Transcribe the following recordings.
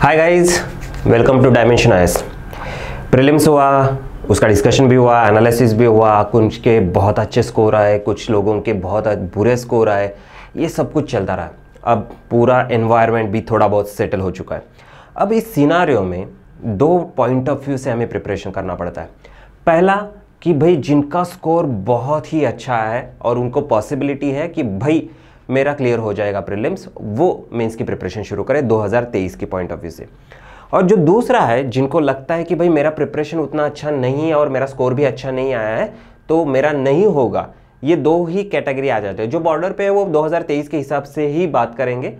Hi guys welcome to dimension IAS prelims हुआ उसका discussion भी हुआ एनालिसिस भी हुआ कुछ के बहुत अच्छे स्कोर आए कुछ लोगों के बहुत बुरे स्कोर आए ये सब कुछ चलता रहा अब पूरा एनवायरनमेंट भी थोड़ा बहुत सेटल हो चुका है अब इस सिनारियो में दो पॉइंट ऑफ व्यू से हमें प्रिपरेशन करना पड़ता है पहला कि भाई जिनका स्कोर बहुत ही अच्छा है और उनको पॉसिबिलिटी है कि भाई मेरा क्लियर हो जाएगा प्रिलिम्स वो मेंस की प्रिपरेशन शुरू करें 2023 के पॉइंट ऑफ व्यू से और जो दूसरा है जिनको लगता है कि भाई मेरा प्रिपरेशन उतना अच्छा नहीं है और मेरा स्कोर भी अच्छा नहीं आया है तो मेरा नहीं होगा ये दो ही कैटेगरी आ जाते हैं जो बॉर्डर पे है वो 2023 के हिसाब से ही बात करेंगे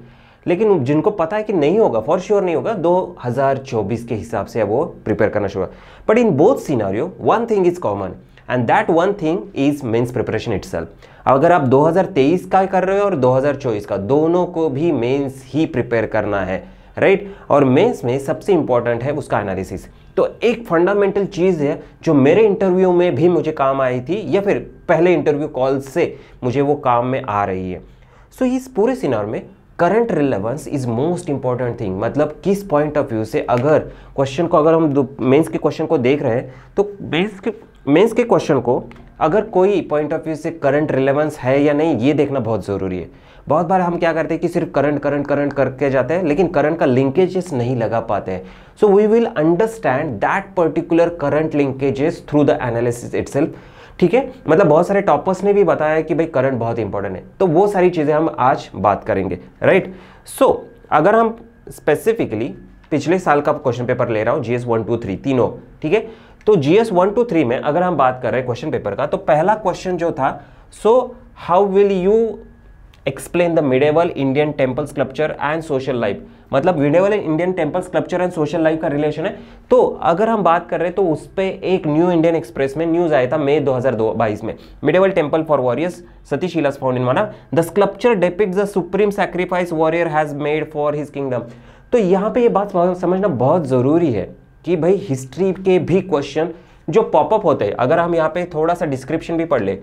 लेकिन जिनको पता है कि नहीं होगा फॉर श्योर sure नहीं होगा 2024 के हिसाब से वो प्रिपेयर करना शुरू but in both scenario one thing is common and that one thing is means preparation itself अगर आप 2023 का कर रहे हो और 2024 का दोनों को भी मेंस ही प्रिपेयर करना है राइट और मेंस में सबसे इंपॉर्टेंट है उसका एनालिसिस तो एक फंडामेंटल चीज़ है जो मेरे इंटरव्यू में भी मुझे काम आई थी या फिर पहले इंटरव्यू कॉल से मुझे वो काम में आ रही है सो so, इस पूरे सिनार में current relevance is most important thing मतलब किस पॉइंट ऑफ व्यू से अगर क्वेश्चन को अगर हम मेंस के क्वेश्चन को देख रहे हैं तो मेंस के मेंस के क्वेश्चन को अगर कोई पॉइंट ऑफ व्यू से करंट रिलेवेंस है या नहीं ये देखना बहुत ज़रूरी है बहुत बार हम क्या करते हैं कि सिर्फ करंट करंट करंट करके जाते हैं लेकिन करंट का लिंकेजेस नहीं लगा पाते हैं so we will understand that particular current linkages through the analysis it ठीक है मतलब बहुत सारे टॉपर्स ने भी बताया कि भाई करंट बहुत इंपॉर्टेंट है तो वो सारी चीज़ें हम आज बात करेंगे राइट सो so, अगर हम स्पेसिफिकली पिछले साल का क्वेश्चन पेपर ले रहा हूँ G S one two three तीनों ठीक है तो जीएस वन टू थ्री में अगर हम बात कर रहे हैं क्वेश्चन पेपर का तो पहला क्वेश्चन जो था so how will you explain the medieval Indian temple sculpture and social life मतलब medieval Indian temple sculpture and social life का रिलेशन है तो अगर हम बात कर रहे हैं तो उस पर एक न्यू इंडियन एक्सप्रेस में न्यूज आया था मई बाईस में मिडेवल टेम्पल फॉर वॉरियर्स सतीश फाउंड इन माना the sculpture depicts the supreme sacrifice warrior has made for his kingdom तो यहाँ पे ये बात समझना बहुत ज़रूरी है कि भाई हिस्ट्री के भी क्वेश्चन जो पॉपअप होते हैं अगर हम यहाँ पे थोड़ा सा डिस्क्रिप्शन भी पढ़ ले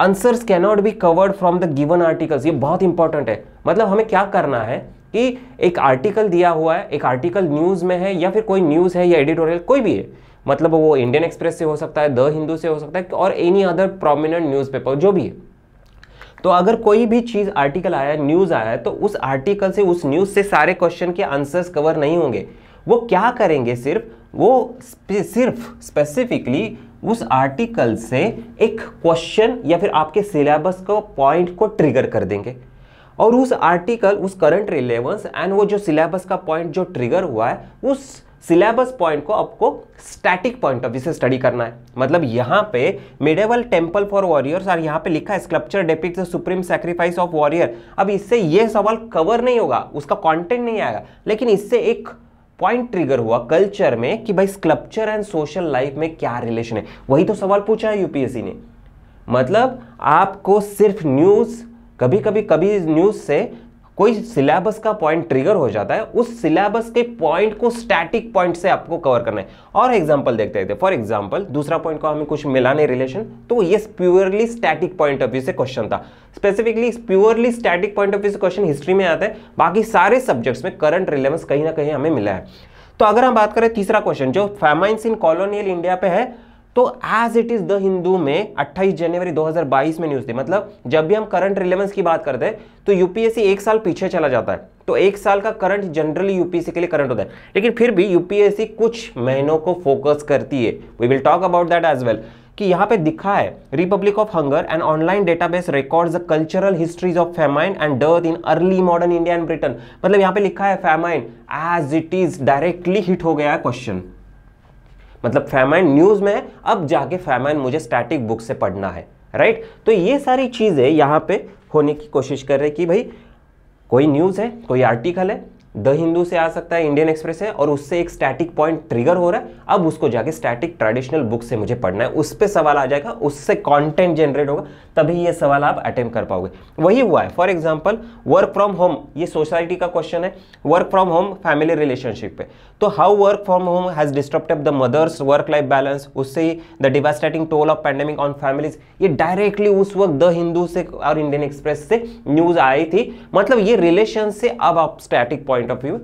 answers cannot be covered from the given articles ये बहुत इंपॉर्टेंट है मतलब हमें क्या करना है कि एक आर्टिकल दिया हुआ है एक आर्टिकल न्यूज़ में है या फिर कोई न्यूज़ है या एडिटोरियल कोई भी है मतलब वो इंडियन एक्सप्रेस से हो सकता है द हिंदू से हो सकता है और एनी अदर प्रोमिनेंट न्यूज जो भी है तो अगर कोई भी चीज़ आर्टिकल आया न्यूज़ आया है तो उस आर्टिकल से उस न्यूज़ से सारे क्वेश्चन के आंसर्स कवर नहीं होंगे वो क्या करेंगे सिर्फ वो सिर्फ स्पेसिफिकली उस आर्टिकल से एक क्वेश्चन या फिर आपके सिलेबस को पॉइंट को ट्रिगर कर देंगे और उस आर्टिकल उस करंट रिलेवेंस एंड वो जो सिलेबस का पॉइंट जो ट्रिगर हुआ है उस सिलेबस पॉइंट को आपको स्टैटिक पॉइंट ऑफ व्यू से स्टडी करना है मतलब यहाँ पे मिडेवल टेम्पल फॉर वॉरियर्स और यहाँ पे लिखा है sculpture depicts the supreme sacrifice of warrior अब इससे ये सवाल कवर नहीं होगा उसका कॉन्टेंट नहीं आएगा लेकिन इससे एक पॉइंट ट्रिगर हुआ कल्चर में कि भाई स्कल्पचर एंड सोशल लाइफ में क्या रिलेशन है वही तो सवाल पूछा है यूपीएससी ने मतलब आपको सिर्फ न्यूज़ कभी कभी कभी न्यूज़ से कोई सिलेबस का पॉइंट ट्रिगर हो जाता है उस सिलेबस के पॉइंट को स्टैटिक पॉइंट से आपको कवर करना है और एग्जांपल देखते देखते फॉर एग्जांपल दूसरा पॉइंट को हमें कुछ मिला नहीं रिलेशन तो ये purely static point of view से क्वेश्चन था specifically purely static point of view से क्वेश्चन हिस्ट्री में आता है बाकी सारे सब्जेक्ट्स में करंट रिलेवेंस कहीं ना कहीं हमें मिला है तो अगर हम बात करें तीसरा क्वेश्चन जो फेमाइंस इन कॉलोनियल इंडिया पे है तो as it is the Hindu में 28 जनवरी 2022 में न्यूज थी मतलब जब भी हम करंट रिलेवेंस की बात करते हैं तो यूपीएससी एक साल पीछे चला जाता है तो एक साल का करंट जनरली यूपीएससी के लिए करंट होता है लेकिन फिर भी यूपीएससी कुछ महीनों को फोकस करती है we will talk about that as well कि यहां पे दिखा है republic of hunger and online database records the cultural histories of famine and dearth in early modern India and Britain मतलब यहां पे लिखा है famine as it is directly hit हो गया है क्वेश्चन मतलब फैमाइन न्यूज़ में अब जाके फैमाइन मुझे स्टैटिक बुक से पढ़ना है राइट तो ये सारी चीज़ें यहाँ पे होने की कोशिश कर रहे कि भाई कोई न्यूज़ है कोई आर्टिकल है द हिंदू से आ सकता है इंडियन एक्सप्रेस है और उससे एक स्टैटिक पॉइंट ट्रिगर हो रहा है अब उसको जाके स्टैटिक ट्रेडिशनल बुक से मुझे पढ़ना है उस पर सवाल आ जाएगा उससे कंटेंट जनरेट होगा तभी ये सवाल आप अटेम्प कर पाओगे वही हुआ है for example work from home ये सोसाइटी का क्वेश्चन है work from home family relationship पे तो how work from home has disturbed the mothers work life balance उससे ही the devastating toll of pandemic on families ये डायरेक्टली उस वक्त द हिंदू से और इंडियन एक्सप्रेस से न्यूज आई थी मतलब ये रिलेशन से अब आप static point point of view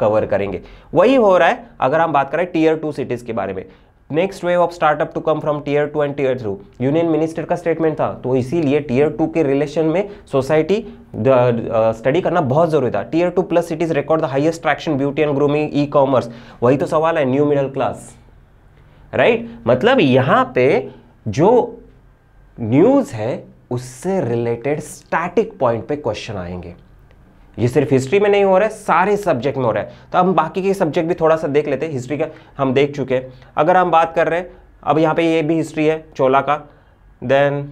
cover करेंगे वही हो रहा है अगर हम बात करें टीयर टू सिटीज़ के बारे में next wave of startup to come from tier two and tier through union minister का स्टेटमेंट था तो इसीलिए टीयर टू के रिलेशन में सोसाइटी स्टडी uh, करना बहुत जरूरी था tier two plus cities record the highest traction beauty and grooming ecommerce वही तो सवाल है न्यू मिडल क्लास राइट मतलब यहां पे जो न्यूज़ है उससे रिलेटेड स्टैटिक पॉइंट पे क्वेश्चन आएंगे ये सिर्फ हिस्ट्री में नहीं हो रहा है सारे सब्जेक्ट में हो रहा है तो हम बाकी के सब्जेक्ट भी थोड़ा सा देख लेते हैं हिस्ट्री का हम देख चुके हैं अगर हम बात कर रहे हैं अब यहाँ पे ये भी हिस्ट्री है चोला का then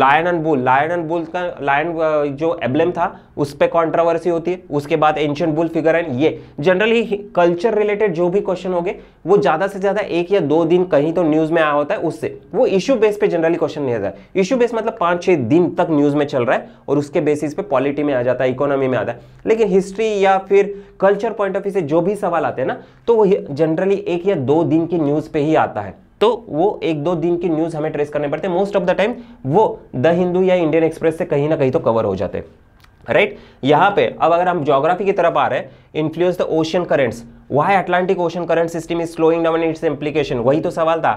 lion and bull lion and bull का लायन uh, जो एब्लेम था उस पर कॉन्ट्रावर्सी होती है उसके बाद एंशियंट बुल फिगर एंड ये जनरली कल्चर रिलेटेड जो भी क्वेश्चन होंगे वो ज़्यादा से ज़्यादा एक या दो दिन कहीं तो न्यूज़ में आया होता है उससे वो इशू बेस पे जनरली क्वेश्चन नहीं आता है इशू बेस मतलब पाँच छः दिन तक न्यूज़ में चल रहा है और उसके बेसिस पे पॉलिटी में आ जाता है इकोनॉमी में आता है लेकिन हिस्ट्री या फिर कल्चर पॉइंट ऑफ व्यू से जो भी सवाल आते हैं ना तो वो जनरली एक या दो दिन की न्यूज़ पे ही आता है तो वो एक दो दिन की न्यूज़ हमें ट्रेस करने पड़ते मोस्ट ऑफ द टाइम वो द हिंदू या इंडियन एक्सप्रेस से कहीं ना कहीं तो कवर हो जाते हैं राइट यहां पे अब अगर हम जोग्राफी की तरफ आ रहे हैं influence the ocean currents why Atlantic ocean current system is slowing down its implication वही तो सवाल था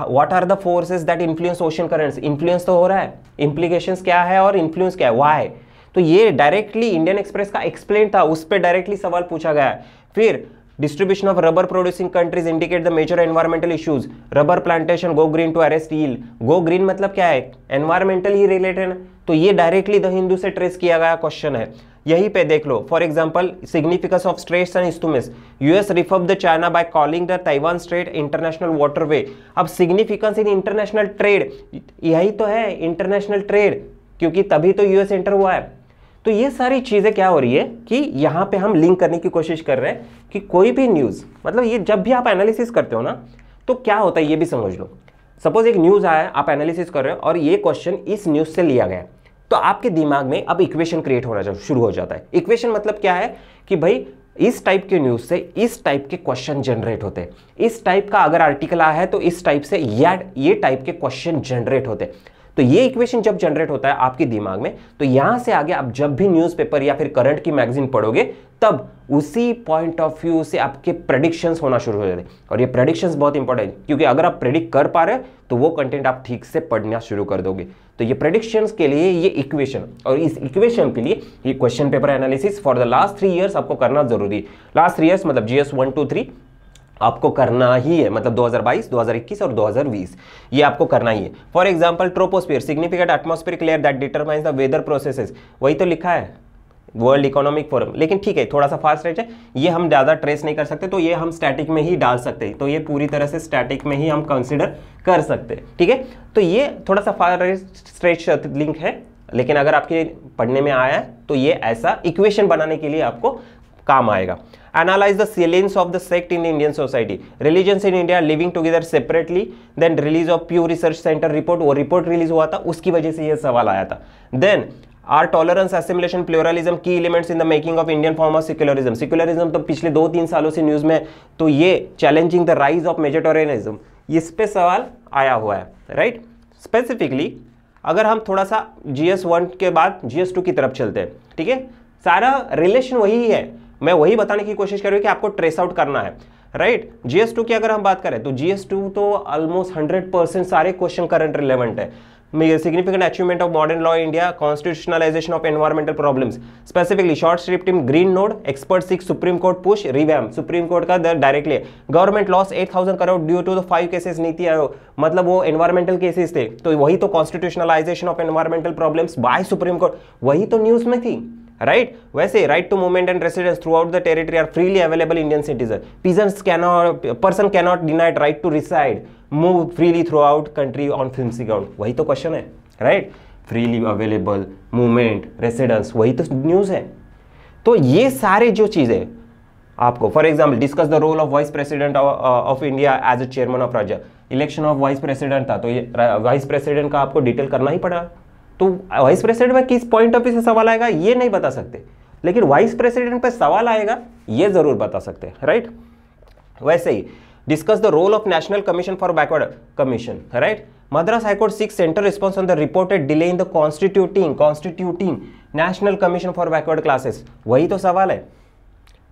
what are the forces that influence ocean currents influence तो हो रहा है इंप्लीकेशन क्या है और इन्फ्लुएंस क्या है वाई तो ये डायरेक्टली इंडियन एक्सप्रेस का एक्सप्लेन था उस पर डायरेक्टली सवाल पूछा गया है फिर Distribution of rubber producing countries indicate the major environmental issues. Rubber plantation go green to arrest yield. Go green मतलब क्या है एनवायरमेंटल ही रिलेटेड तो ये डायरेक्टली द हिंदू से ट्रेस किया गया क्वेश्चन है यही पे देख लो for example significance of straits and isthmuses US rebuffs the China by calling the Taiwan strait international waterway अब सिग्निफिकेंस इन इंटरनेशनल ट्रेड यही तो है इंटरनेशनल ट्रेड क्योंकि तभी तो यूएस एंटर हुआ है तो ये सारी चीज़ें क्या हो रही है कि यहाँ पे हम लिंक करने की कोशिश कर रहे हैं कि कोई भी न्यूज़ मतलब ये जब भी आप एनालिसिस करते हो ना तो क्या होता है ये भी समझ लो सपोज एक न्यूज़ आया आप एनालिसिस कर रहे हो और ये क्वेश्चन इस न्यूज़ से लिया गया तो आपके दिमाग में अब इक्वेशन क्रिएट होना शुरू हो जाता है इक्वेशन मतलब क्या है कि भाई इस टाइप के न्यूज़ से इस टाइप के क्वेश्चन जनरेट होते हैं इस टाइप का अगर आर्टिकल आया है तो इस टाइप से या ये टाइप के क्वेश्चन जनरेट होते हैं तो ये इक्वेशन जब जनरेट होता है आपके दिमाग में तो यहां से आगे आप जब भी न्यूज़पेपर या फिर करंट की मैगजीन पढ़ोगे तब उसी पॉइंट ऑफ व्यू से आपके प्रडिक्शंस होना शुरू हो जाते हैं और ये प्रडिक्शंस बहुत इंपॉर्टेंट है क्योंकि अगर आप प्रेडिक्ट कर पा रहे तो वो कंटेंट आप ठीक से पढ़ना शुरू कर दोगे तो ये प्रडिक्शंस के लिए ये इक्वेशन और इस इक्वेशन के लिए ये question paper analysis for the last three years आपको करना जरूरी है लास्ट थ्री ईयर्स मतलब जीएस वन टू थ्री आपको करना ही है मतलब 2022, 2021 और 2020 ये आपको करना ही है for example troposphere significant atmospheric layer that determines the weather processes वही तो लिखा है वर्ल्ड इकोनॉमिक फोरम लेकिन ठीक है थोड़ा सा फास्ट रेट है ये हम ज़्यादा ट्रेस नहीं कर सकते तो ये हम स्टैटिक में ही डाल सकते हैं तो ये पूरी तरह से स्टैटिक में ही हम कंसिडर कर सकते हैं ठीक है तो ये थोड़ा सा फास्ट स्ट्रेच लिंक है लेकिन अगर आपके पढ़ने में आया तो ये ऐसा इक्वेशन बनाने के लिए आपको काम आएगा analyze the salience of the sect in Indian society. Religions in India living together separately. Then release of Pew Research Center report. वो report release हुआ था उसकी वजह से ये सवाल आया था Then are tolerance assimilation pluralism की elements in the making of Indian form of secularism secularism तो पिछले दो तीन सालों से न्यूज़ में तो ये challenging the rise of majoritarianism इस पे सवाल आया हुआ है राइट right? स्पेसिफिकली अगर हम थोड़ा सा जीएस वन के बाद जीएस टू की तरफ चलते हैं ठीक है सारा रिलेशन वही है मैं वही बताने की कोशिश कर रही हूँ कि आपको ट्रेस आउट करना है राइट जीएस टू की अगर हम बात करें तो जीएस टू तो ऑलमोस्ट हंड्रेड परसेंट सारे क्वेश्चन करंट रिलेवेंट है significant achievement of modern law India constitutionalization of environmental problems specifically short script in green node expert seeks supreme court push revamp supreme court का directly government loss 8000 crore due to the five cases Niti Aayog मतलब वो environmental cases थे तो वही तो constitutionalization of environmental problems by supreme court वही तो news में थी राइट वैसे right to movement and residence throughout the territory are freely available Indian citizen persons cannot person cannot denied right to reside move freely throughout country on flimsy ground वही तो question है right freely available movement residence वही तो news है तो ये सारे जो चीज़ें आपको for example discuss the role of vice president of India as a chairman of Rajya election of vice president था तो ये वाइस uh, प्रेसिडेंट का आपको डिटेल करना ही पड़ा तो वाइस प्रेसिडेंट में किस पॉइंट ऑफ व्यू से सवाल आएगा ये नहीं बता सकते लेकिन वाइस प्रेसिडेंट पर सवाल आएगा ये ज़रूर बता सकते हैं राइट वैसे ही discuss the role of national commission for backward commission right Madras high court seeks centre response on the reported delay in the constituting constituting national commission for backward classes वही तो सवाल है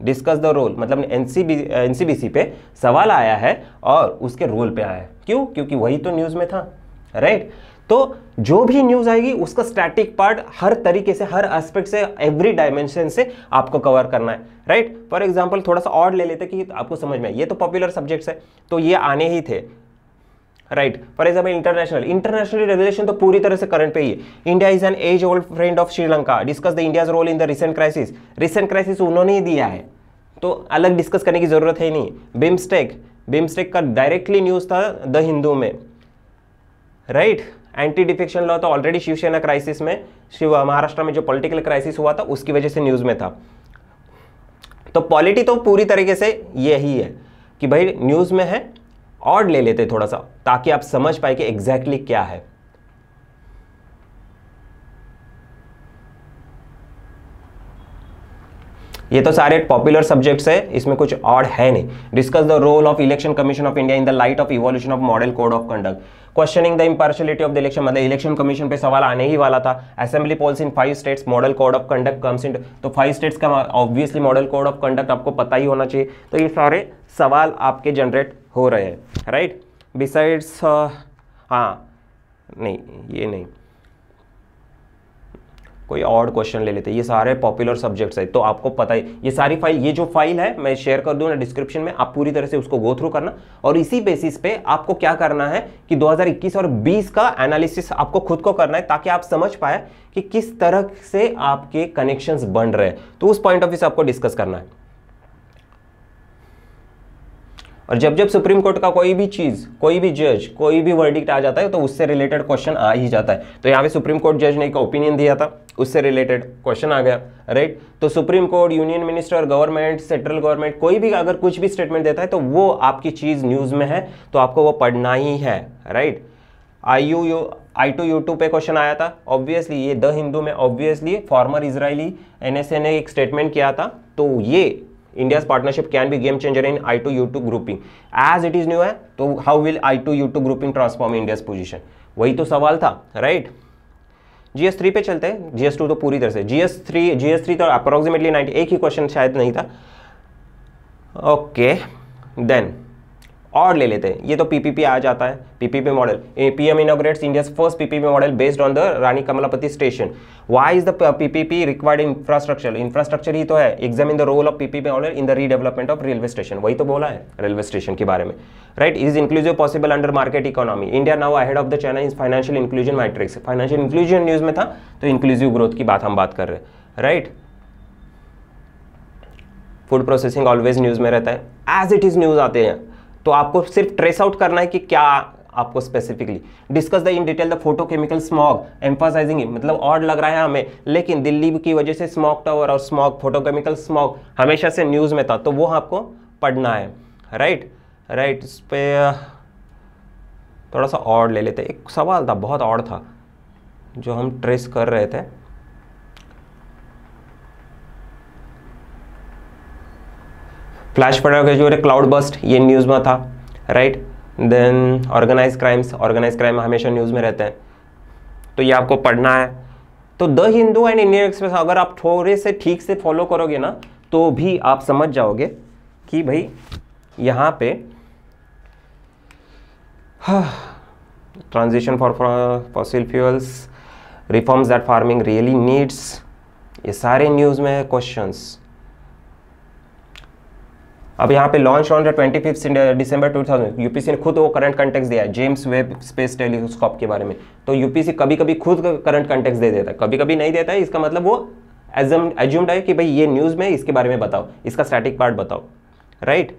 डिस्कस द रोल मतलब NCBC C पे सवाल आया है और उसके रोल पे आया है क्यों क्योंकि वही तो न्यूज़ में था राइट right? तो जो भी न्यूज़ आएगी उसका स्टैटिक पार्ट हर तरीके से हर एस्पेक्ट से एवरी डायमेंशन से आपको कवर करना है राइट फॉर एग्जाम्पल थोड़ा सा और ले लेते कि आपको समझ में ये तो पॉपुलर सब्जेक्ट्स है तो ये आने ही थे right for example international international regulation तो पूरी तरह से करंट पे ही है India is an age old friend of Sri Lanka discuss the India's role in the recent crisis recent crisis उन्होंने ही दिया है तो अलग डिस्कस करने की जरूरत है नहीं बिम्स्टेक बिम्स्टेक का डायरेक्टली न्यूज़ था द हिंदू में right right? Anti defection law तो ऑलरेडी शिवसेना क्राइसिस में शिव महाराष्ट्र में जो पॉलिटिकल क्राइसिस हुआ था उसकी वजह से न्यूज़ में था तो पॉलिटी तो पूरी तरीके से यही है कि भाई न्यूज़ में है और ले लेते थोड़ा सा ताकि आप समझ पाए कि एग्जैक्टली exactly क्या है ये तो सारे पॉपुलर सब्जेक्ट्स है इसमें कुछ और है नहीं discuss the role of election commission of India in the light of evolution of model code of conduct questioning the impartiality of the election मतलब इलेक्शन कमीशन पे सवाल आने ही वाला था assembly polls in five states model code of conduct comes in तो five states का obviously model code of conduct आपको पता ही होना चाहिए तो ये सारे सवाल आपके जनरेट हो रहे हैं राइट बिसाइड्स हाँ नहीं ये नहीं कोई और क्वेश्चन ले लेते हैं ये सारे पॉपुलर सब्जेक्ट्स है तो आपको पता ही ये सारी फाइल ये जो फाइल है मैं शेयर कर दूंगा डिस्क्रिप्शन में आप पूरी तरह से उसको गो थ्रू करना और इसी बेसिस पे आपको क्या करना है कि 2021 और 20 का एनालिसिस आपको खुद को करना है ताकि आप समझ पाए कि किस तरह से आपके कनेक्शन बन रहे हैं तो उस पॉइंट ऑफ व्यू से आपको डिस्कस करना है और जब जब सुप्रीम कोर्ट का कोई भी चीज़ कोई भी जज कोई भी वर्डिक्ट आ जाता है तो उससे रिलेटेड क्वेश्चन आ ही जाता है तो यहाँ पे सुप्रीम कोर्ट जज ने एक ओपिनियन दिया था उससे रिलेटेड क्वेश्चन आ गया राइट तो supreme court union minister government central government कोई भी अगर कुछ भी स्टेटमेंट देता है तो वो आपकी चीज़ न्यूज़ में है तो आपको वो पढ़ना ही है right I U U I two U two पे क्वेश्चन आया था ऑब्वियसली ये द हिंदू में ऑब्वियसली फॉर्मर इसराइली एन ने एक स्टेटमेंट किया था तो ये India's partnership can be game changer in I2U2 grouping. As it is new है तो how will I2U2 grouping transform India's position? वही तो सवाल था राइट जी एस थ्री पे चलते हैं जी एस टू तो पूरी तरह से G S three G S three तो अप्रोक्सीमेटली नाइन्टी एक ही क्वेश्चन शायद नहीं था ओके okay, देन और ले लेते हैं ये तो पीपीपी आ जाता है PPP model PM inaugurates India first PPP model based on the Rani Kamalapati station why is the PPP required infrastructure infrastructure ही तो है examine the role of PPP model in the redevelopment of railway station वही तो बोला है railway station के बारे में right is inclusive possible under market economy India now ahead of the China is financial inclusion matrix financial inclusion news में था तो इंक्लूसिव ग्रोथ की बात हम बात कर रहे हैं right food processing always news में रहता है एज इट इज़ न्यूज़ आते हैं तो आपको सिर्फ ट्रेस आउट करना है कि क्या आपको specifically discuss the in detail the photochemical smog emphasizing मतलब और लग रहा है हमें लेकिन दिल्ली की वजह से स्मॉग टावर और स्मॉग फोटोकेमिकल स्मॉग हमेशा से न्यूज़ में था तो वो आपको पढ़ना है राइट राइट इस पर थोड़ा सा और ले लेते एक सवाल था बहुत और था जो हम ट्रेस कर रहे थे फ्लैश पड़ा जो है क्लाउड बस्ट ये न्यूज़ में था right then organize crimes organize crime हमेशा न्यूज़ में रहते हैं तो ये आपको पढ़ना है तो the Hindu and Indian express अगर आप थोड़े से ठीक से फॉलो करोगे ना तो भी आप समझ जाओगे कि भाई यहाँ पे transition for fossil fuels reforms that farming really needs ये सारे न्यूज़ में है क्वेश्चंस अब यहाँ पे launch on twenty fifth December 2000 UPSC ने खुद वो करंट कंटेक्स दिया है जेम्स वेब स्पेस टेलीस्कोप के बारे में तो यूपीसी कभी कभी खुद करंट कंटेक्स दे देता है कभी कभी नहीं देता है इसका मतलब वो एजम एज्यूम्ड है कि भाई ये न्यूज़ में इसके बारे में बताओ इसका स्टैटिक पार्ट बताओ राइट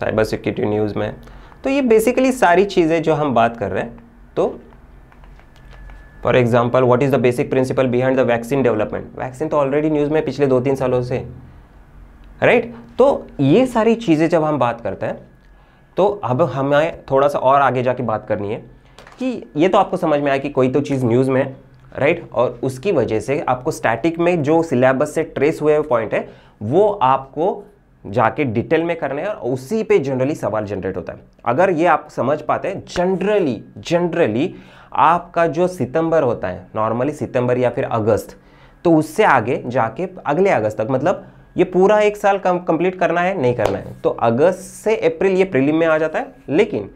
साइबर सिक्योरिटी न्यूज़ में तो ये बेसिकली सारी चीज़ें जो हम बात कर रहे हैं तो for example what is the basic principle behind the vaccine development vaccine तो ऑलरेडी न्यूज़ में पिछले दो तीन सालों से राइट तो ये सारी चीज़ें जब हम बात करते हैं तो अब हमें थोड़ा सा और आगे जाके बात करनी है कि ये तो आपको समझ में आया कि कोई तो चीज़ न्यूज़ में है राइट और उसकी वजह से आपको स्टैटिक में जो सिलेबस से ट्रेस हुए पॉइंट है वो आपको जाके डिटेल में करने हैं और उसी पे जनरली सवाल जनरेट होता है अगर ये आप समझ पाते हैं जनरली जनरली आपका जो सितंबर होता है नॉर्मली सितंबर या फिर अगस्त तो उससे आगे जाके अगले अगस्त तक मतलब ये पूरा एक साल कंप्लीट करना है नहीं करना है तो अगस्त से अप्रैल ये प्रीलिम में आ जाता है लेकिन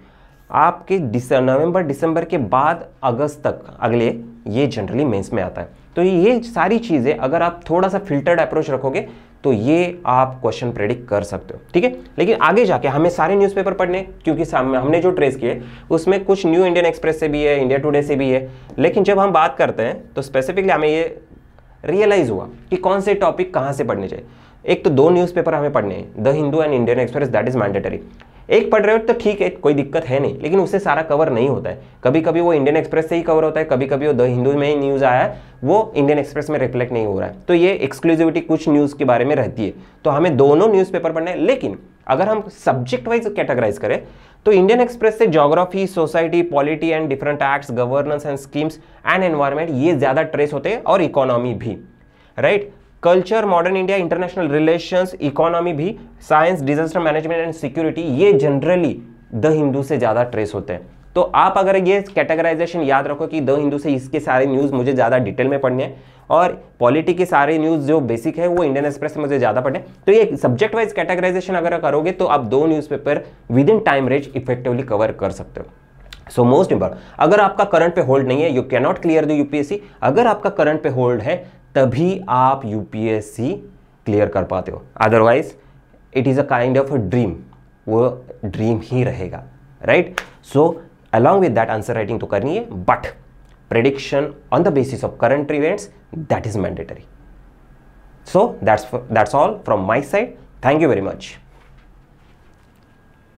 आपके नवंबर दिसंबर के बाद अगस्त तक अगले ये जनरली मेंस में आता है तो ये सारी चीज़ें अगर आप थोड़ा सा फिल्टर्ड अप्रोच रखोगे तो ये आप क्वेश्चन प्रेडिक्ट कर सकते हो ठीक है लेकिन आगे जाके हमें सारे न्यूज़पेपर पढ़ने क्योंकि हमने जो ट्रेस किए उसमें कुछ न्यू इंडियन एक्सप्रेस से भी है इंडिया टुडे से भी है लेकिन जब हम बात करते हैं तो स्पेसिफिकली हमें ये रियलाइज़ हुआ कि कौन से टॉपिक कहाँ से पढ़ने चाहिए एक तो दो न्यूज़पेपर हमें पढ़ने हैं the Hindu and Indian express that is mandatory एक पढ़ रहे हो तो ठीक है कोई दिक्कत है नहीं लेकिन उससे सारा कवर नहीं होता है कभी कभी वो इंडियन एक्सप्रेस से ही कवर होता है कभी कभी वो द हिंदू में ही न्यूज़ आया है वो इंडियन एक्सप्रेस में रिफ्लेक्ट नहीं हो रहा है तो ये एक्सक्लूसिविटी कुछ न्यूज़ के बारे में रहती है तो हमें दोनों न्यूज़पेपर पढ़ने हैं लेकिन अगर हम सब्जेक्ट वाइज कैटेगराइज करें तो इंडियन एक्सप्रेस से geography society polity and different acts governance and schemes and environment ये ज़्यादा ट्रेस होते हैं और इकोनॉमी भी right right? Culture modern India international relations economy भी science disaster management and security ये जनरली द हिंदू से ज़्यादा ट्रेस होते हैं तो आप अगर ये कैटेगराइजेशन याद रखो कि द हिंदू से इसके सारे न्यूज़ मुझे ज़्यादा डिटेल में पढ़ने हैं और पॉलिटी के सारे न्यूज़ जो बेसिक है वो इंडियन एक्सप्रेस से मुझे ज़्यादा पढ़े तो ये सब्जेक्ट वाइज कैटेगराइजेशन अगर करोगे तो आप दो newspaper within time range effectively cover कर सकते हो सो मोस्ट इंपॉर्टेंट अगर आपका करंट पे होल्ड नहीं है you can not clear the UPSC अगर आपका करंट पे होल्ड है तभी आप यूपीएससी क्लियर कर पाते हो otherwise it is a kind of a dream वो ड्रीम ही रहेगा right so along with that answer writing तो करनी है but prediction on the basis of current events that is mandatory so that's that's all from my side thank you very much